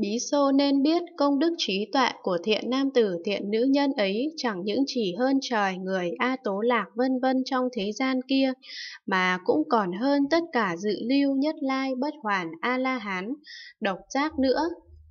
Bí Sô nên biết công đức trí tuệ của thiện nam tử thiện nữ nhân ấy chẳng những chỉ hơn trời người A Tố Lạc vân vân trong thế gian kia, mà cũng còn hơn tất cả dự lưu nhất lai bất hoàn A-la-hán, độc giác nữa.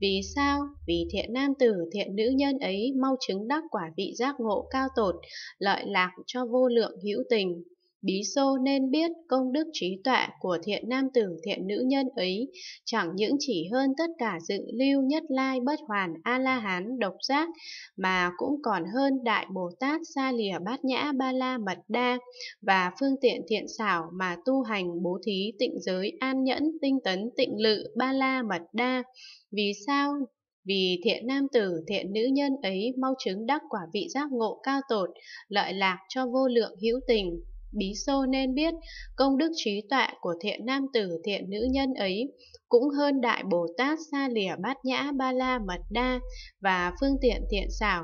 Vì sao? Vì thiện nam tử thiện nữ nhân ấy mau chứng đắc quả vị giác ngộ cao tột, lợi lạc cho vô lượng hữu tình. Bí Sô nên biết công đức trí tuệ của thiện nam tử thiện nữ nhân ấy chẳng những chỉ hơn tất cả dự lưu nhất lai bất hoàn A-la-hán độc giác mà cũng còn hơn Đại Bồ Tát Sa Lìa Bát Nhã Ba La Mật Đa và phương tiện thiện xảo mà tu hành bố thí tịnh giới an nhẫn tinh tấn tịnh lự Ba La Mật Đa. Vì sao vì thiện nam tử, thiện nữ nhân ấy mau chứng đắc quả vị giác ngộ cao tột, lợi lạc cho vô lượng hữu tình, Bí Xô nên biết công đức trí tuệ của thiện nam tử thiện nữ nhân ấy cũng hơn Đại Bồ Tát Sa Lìa Bát Nhã Ba La Mật Đa và phương tiện thiện xảo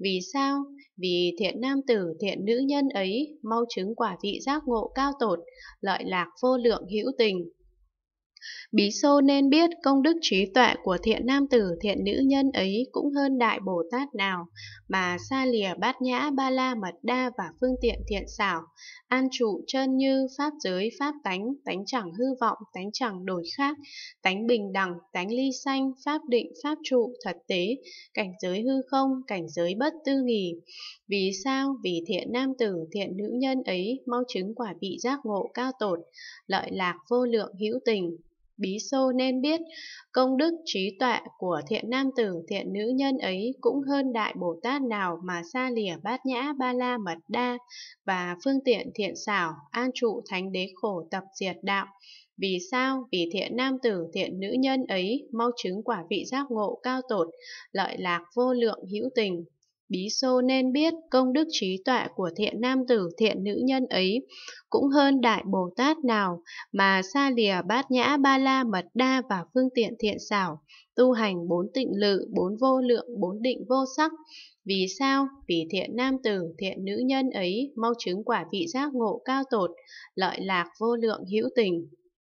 vì sao? Vì thiện nam tử thiện nữ nhân ấy mau chứng quả vị giác ngộ cao tột, lợi lạc vô lượng hữu tình, Bí Sô nên biết công đức trí tuệ của thiện nam tử thiện nữ nhân ấy cũng hơn đại Bồ Tát nào mà xa lìa bát nhã ba la mật đa và phương tiện thiện xảo, an trụ chân như pháp giới pháp tánh, tánh chẳng hư vọng, tánh chẳng đổi khác, tánh bình đẳng, tánh ly sanh, pháp định, pháp trụ, thật tế, cảnh giới hư không, cảnh giới bất tư nghỉ. Vì sao? Vì thiện nam tử thiện nữ nhân ấy mau chứng quả vị giác ngộ cao tột, lợi lạc vô lượng hữu tình. Bí Sô nên biết, công đức trí tuệ của thiện nam tử thiện nữ nhân ấy cũng hơn đại Bồ Tát nào mà xa lìa bát nhã ba la mật đa và phương tiện thiện xảo, an trụ thánh đế khổ tập diệt đạo. Vì sao? Vì thiện nam tử, thiện nữ nhân ấy mau chứng quả vị giác ngộ cao tột, lợi lạc vô lượng hữu tình, Bí Xô nên biết công đức trí tuệ của thiện nam tử thiện nữ nhân ấy cũng hơn Đại Bồ Tát nào mà xa lìa bát nhã ba la mật đa và phương tiện thiện xảo, tu hành bốn tịnh lự, bốn vô lượng, bốn định vô sắc. Vì sao? Vì thiện nam tử, thiện nữ nhân ấy mau chứng quả vị giác ngộ cao tột, lợi lạc vô lượng hữu tình.